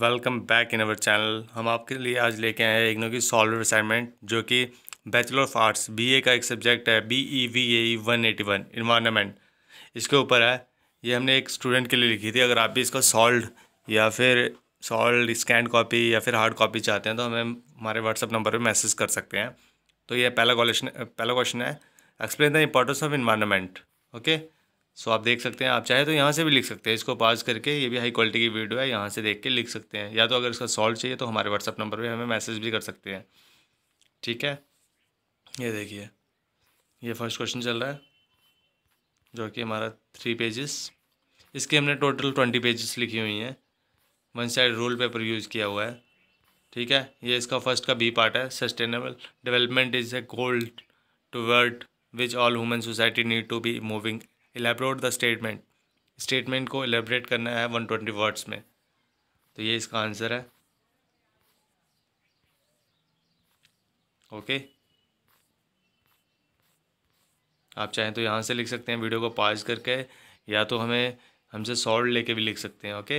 welcome back in our channel हम आपके लिए आज लेके आए हैं इग्नो की सॉल्वर असाइनमेंट जो कि बैचलर ऑफ आर्ट्स बीए का एक सब्जेक्ट है B E V A one eighty one environment इसके ऊपर है ये हमने एक स्टूडेंट के लिए लिखी थी अगर आप भी इसका सॉल्ड या फिर सॉल्ड स्कैन कॉपी या फिर हार्ड कॉपी चाहते हैं तो हमें हमारे व्हाट्सअप नंबर पर मैसेज कर सकते हैं तो ये पहला क्वेश्चन पहला क्वेश्चन है explain the importance of environment okay so आप देख सकते हैं आप चाहे तो यहाँ से भी लिख सकते हैं इसको पाज करके ये भी हाई क्वालिटी की वीडियो है यहाँ से देख के लिख सकते हैं या तो अगर इसका सॉल्व चाहिए तो हमारे व्हाट्सअप नंबर पर हमें मैसेज भी कर सकते हैं ठीक है ये देखिए ये फर्स्ट क्वेश्चन चल रहा है जो कि हमारा थ्री पेजेस इसकी हमने टोटल ट्वेंटी पेजेस लिखी हुई हैं one side roll paper use किया हुआ है ठीक है ये इसका फर्स्ट का बी पार्ट है sustainable development is a goal toward which all human society need to be moving elaborate the statement statement को एलेबरेट करना है वन ट्वेंटी वर्ड्स में तो ये इसका आंसर है ओके आप चाहें तो यहाँ से लिख सकते हैं वीडियो को पॉज करके या तो हमें हमसे सॉल्व लेके भी लिख सकते हैं ओके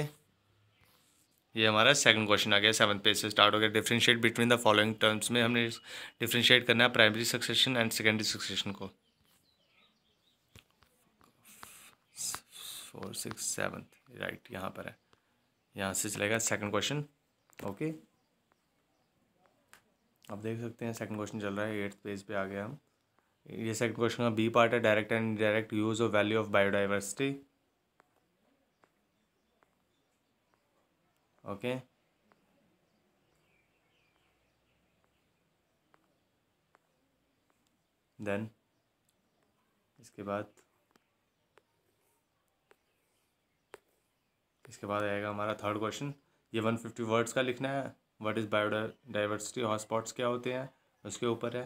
ये हमारा सेकंड क्वेश्चन आ गया सेवन्थ पेज से स्टार्ट हो गया differentiate between the following terms में हमने डिफ्रेंशिएट करना है primary succession and secondary succession को फोर सिक्स सेवन्थ राइट यहाँ पर है यहाँ से चलेगा सेकंड क्वेश्चन ओके आप देख सकते हैं सेकंड क्वेश्चन चल रहा है एट्थ पेज पे आ गया हम ये सेकंड क्वेश्चन का बी पार्ट है direct and direct use of value of biodiversity okay then इसके बाद इसके बाद आएगा हमारा थर्ड क्वेश्चन ये वन फिफ्टी वर्ड्स का लिखना है व्हाट इज़ डाइवर्सिटी हॉटस्पॉट्स क्या होते हैं उसके ऊपर है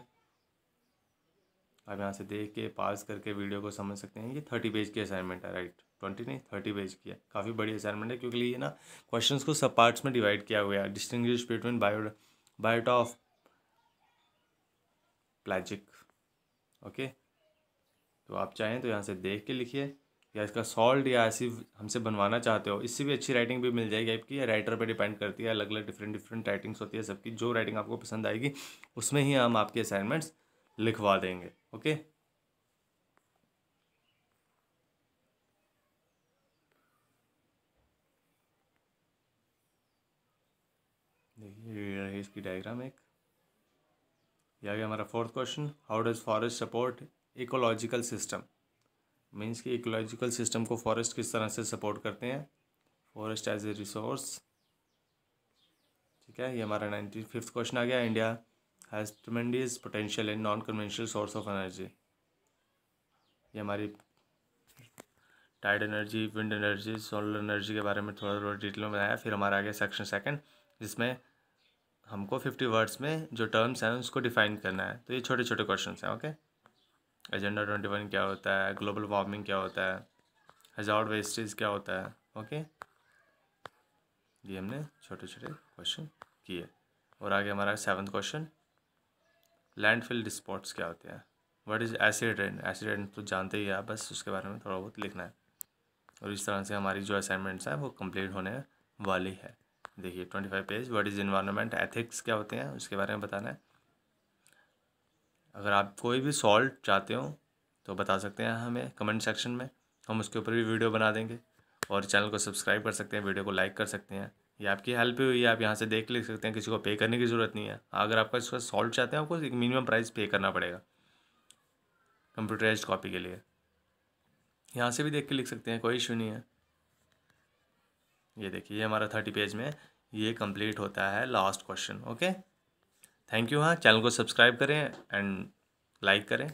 आप यहाँ से देख के पास करके वीडियो को समझ सकते हैं ये थर्टी पेज की असाइनमेंट है राइट ट्वेंटी नहीं थर्टी पेज की है काफ़ी बड़ी असाइनमेंट है क्योंकि ये ना क्वेश्चन को सब पार्ट्स में डिवाइड किया हुआ है distinguish between bio biota of pelagic okay तो आप चाहें तो यहाँ से देख के लिखिए या इसका सॉल्ट या ऐसी हमसे बनवाना चाहते हो इससे भी अच्छी राइटिंग भी मिल जाएगी आपकी या राइटर पर डिपेंड करती है अलग अलग डिफरेंट डिफरेंट राइटिंग्स होती है सबकी जो राइटिंग आपको पसंद आएगी उसमें ही हम आपके असाइनमेंट्स लिखवा देंगे ओके देखिए इसकी डायग्राम एक यह गया हमारा fourth question how does forest support ecological system means कि इकोलॉजिकल सिस्टम को फॉरेस्ट किस तरह से सपोर्ट करते हैं फॉरेस्ट एज ए रिसोर्स ठीक है ये हमारा नाइन्टी फिफ्थ क्वेश्चन आ गया India has tremendous potential in non conventional source of energy ये हमारी tide energy wind energy solar energy के बारे में थोड़ा थोड़ा डिटेल में बताया फिर हमारा आ गया सेक्शन सेकेंड जिसमें हमको फिफ्टी वर्ड्स में जो टर्म्स हैं उसको डिफाइन करना है तो ये छोटे छोटे क्वेश्चन हैं ओके एजेंडा ट्वेंटी वन क्या होता है ग्लोबल वार्मिंग क्या होता है हजार वेस्टेज क्या होता है ओके ये हमने छोटे छोटे क्वेश्चन किए और आगे हमारा सेवन क्वेश्चन लैंडफिल डिस्पॉट्स क्या होते हैं what is acid rain acid rain तो जानते ही आप बस उसके बारे में थोड़ा बहुत लिखना है और इस तरह से हमारी जो असाइनमेंट्स हैं वो कंप्लीट होने वाली है देखिए twenty five page what is environment ethics क्या होते हैं उसके बारे में बताना है अगर आप कोई भी सॉल्ट चाहते हो तो बता सकते हैं हमें कमेंट सेक्शन में हम उसके ऊपर भी वीडियो बना देंगे और चैनल को सब्सक्राइब कर सकते हैं वीडियो को लाइक कर सकते हैं ये आपकी हेल्प हुई है आप यहाँ से देख लिख सकते हैं किसी को पे करने की ज़रूरत नहीं है अगर आपका इसका सॉल्ट चाहते हैं आपको एक मिनिमम प्राइस पे करना पड़ेगा कंप्यूटराइज कॉपी के लिए यहाँ से भी देख के लिख सकते हैं कोई इशू नहीं है ये देखिए हमारा थर्टी पेज में ये कंप्लीट होता है last question okay thank you हाँ चैनल को सब्सक्राइब करें एंड लाइक करें